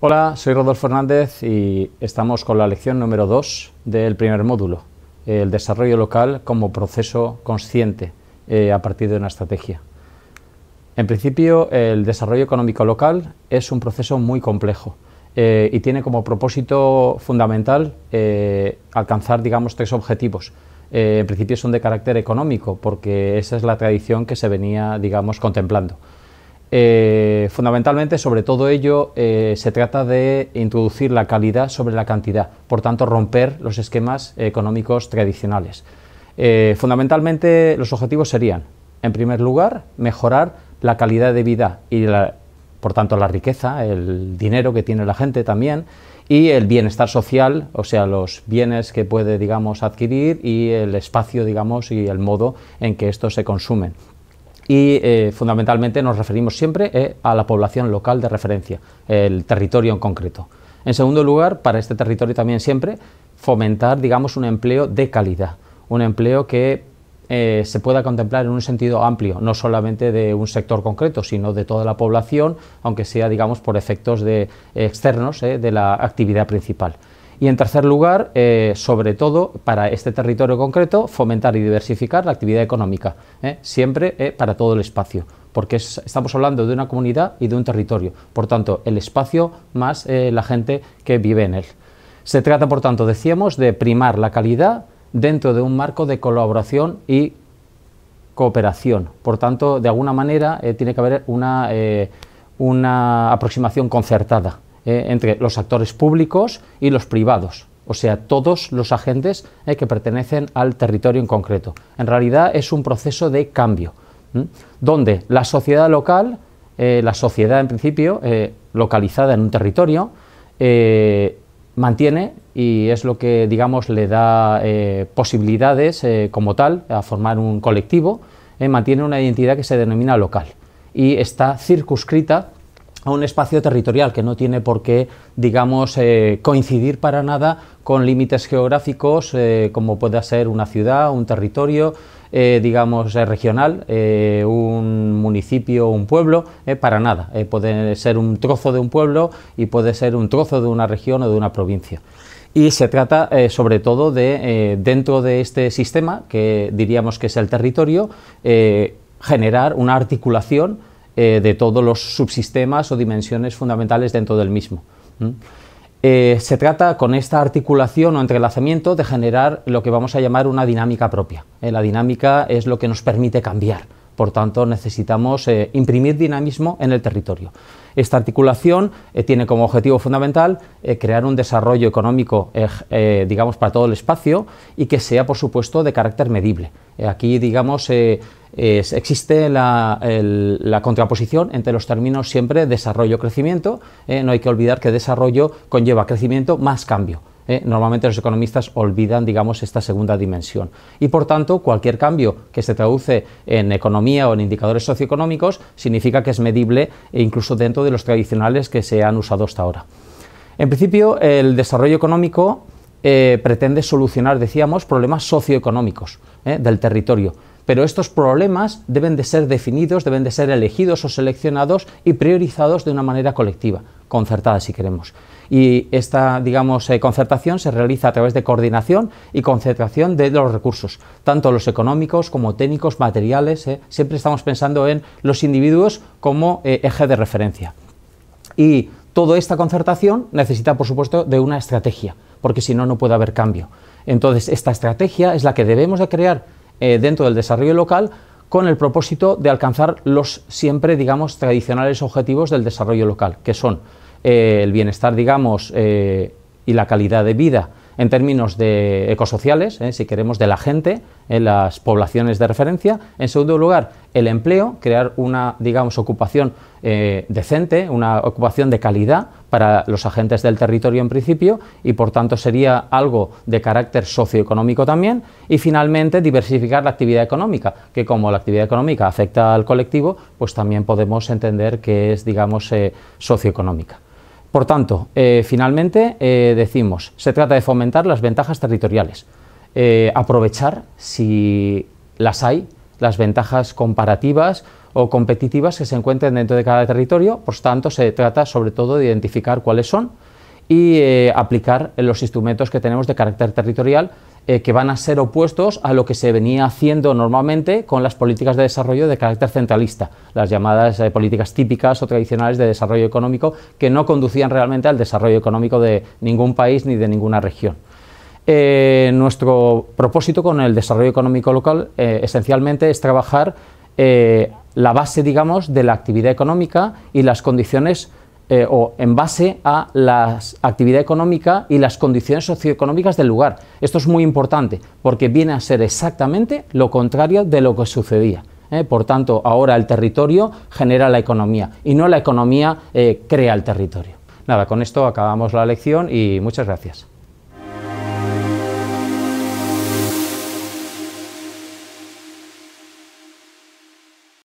Hola, soy Rodolfo Fernández y estamos con la lección número 2 del primer módulo, el desarrollo local como proceso consciente eh, a partir de una estrategia. En principio, el desarrollo económico local es un proceso muy complejo eh, y tiene como propósito fundamental eh, alcanzar, digamos, tres objetivos. en principio son de carácter económico, porque esa es la tradición que se venía, digamos, contemplando. Eh, fundamentalmente, sobre todo ello, eh, se trata de introducir la calidad sobre la cantidad, por tanto, romper los esquemas económicos tradicionales. Eh, fundamentalmente, los objetivos serían, en primer lugar, mejorar la calidad de vida y, por tanto, la riqueza, el dinero que tiene la gente también, y el bienestar social, o sea, los bienes que puede, digamos, adquirir y el espacio, digamos, y el modo en que estos se consumen y eh, fundamentalmente nos referimos siempre eh, a la población local de referencia, el territorio en concreto. En segundo lugar, para este territorio también siempre fomentar, digamos, un empleo de calidad, un empleo que eh, se pueda contemplar en un sentido amplio, no solamente de un sector concreto, sino de toda la población, aunque sea, digamos, por efectos de, externos de la actividad principal. Y en tercer lugar, eh, sobre todo para este territorio concreto, fomentar y diversificar la actividad económica, ¿eh? siempre eh, para todo el espacio, porque estamos hablando de una comunidad y de un territorio, por tanto, el espacio más la gente que vive en él. Se trata, por tanto, decíamos, de primar la calidad dentro de un marco de colaboración y cooperación. Por tanto, de alguna manera tiene que haber una aproximación concertada eh, entre los actores públicos y los privados, o sea, todos los agentes eh, que pertenecen al territorio en concreto. En realidad es un proceso de cambio, donde la sociedad local, eh, la sociedad en principio localizada en un territorio, mantiene y es lo que, digamos, le da posibilidades como tal a formar un colectivo, mantiene una identidad que se denomina local y está circunscrita a un espacio territorial que no tiene por qué, digamos, eh, coincidir para nada con límites geográficos eh, como pueda ser una ciudad, un territorio, eh, digamos, regional, un municipio, un pueblo, para nada. puede ser un trozo de un pueblo y puede ser un trozo de una región o de una provincia. Y se trata sobre todo de, dentro de este sistema, que diríamos que es el territorio, generar una articulación eh, de todos los subsistemas o dimensiones fundamentales dentro del mismo. Eh, se trata con esta articulación o entrelazamiento de generar lo que vamos a llamar una dinámica propia. Eh, la dinámica es lo que nos permite cambiar. Por tanto, necesitamos eh, imprimir dinamismo en el territorio. Esta articulación eh, tiene como objetivo fundamental eh, crear un desarrollo económico, digamos, para todo el espacio y que sea, por supuesto, de carácter medible. aquí, digamos, existe la, contraposición entre los términos siempre desarrollo-crecimiento. no hay que olvidar que desarrollo conlleva crecimiento más cambio. ¿eh? normalmente los economistas olvidan, digamos, esta segunda dimensión. Y por tanto, cualquier cambio que se traduce en economía o en indicadores socioeconómicos significa que es medible e incluso dentro de los tradicionales que se han usado hasta ahora. En principio, el desarrollo económico eh, pretende solucionar, decíamos, problemas socioeconómicos ¿eh? del territorio. Pero estos problemas deben de ser definidos, deben de ser elegidos o seleccionados y priorizados de una manera colectiva concertada si queremos. Y esta, digamos, eh, concertación se realiza a través de coordinación y concentración de los recursos, tanto los económicos como técnicos, materiales. Eh. siempre estamos pensando en los individuos como eh, eje de referencia. Y toda esta concertación necesita, por supuesto, de una estrategia, porque si no, no puede haber cambio. Entonces, esta estrategia es la que debemos de crear dentro del desarrollo local con el propósito de alcanzar los siempre, digamos, tradicionales objetivos del desarrollo local, que son eh, el bienestar, digamos, eh, y la calidad de vida en términos de ecosociales, eh, si queremos, de la gente, en las poblaciones de referencia. En segundo lugar, el empleo, crear una, digamos, ocupación decente, una ocupación de calidad para los agentes del territorio en principio y por tanto sería algo de carácter socioeconómico también. Y finalmente, diversificar la actividad económica, que como la actividad económica afecta al colectivo, pues también podemos entender que es, digamos, socioeconómica. Por tanto, eh, finalmente eh, decimos, se trata de fomentar las ventajas territoriales, eh, aprovechar, si las hay, las ventajas comparativas o competitivas que se encuentren dentro de cada territorio, por tanto, se trata sobre todo de identificar cuáles son y aplicar los instrumentos que tenemos de carácter territorial eh, que van a ser opuestos a lo que se venía haciendo normalmente con las políticas de desarrollo de carácter centralista, las llamadas eh, políticas típicas o tradicionales de desarrollo económico que no conducían realmente al desarrollo económico de ningún país ni de ninguna región. Eh, nuestro propósito con el desarrollo económico local esencialmente es trabajar la base, digamos, de la actividad económica y las condiciones eh, o en base a la actividad económica y las condiciones socioeconómicas del lugar. Esto es muy importante porque viene a ser exactamente lo contrario de lo que sucedía. ¿eh? Por tanto, ahora el territorio genera la economía y no la economía eh, crea el territorio. Nada, con esto acabamos la lección y muchas gracias.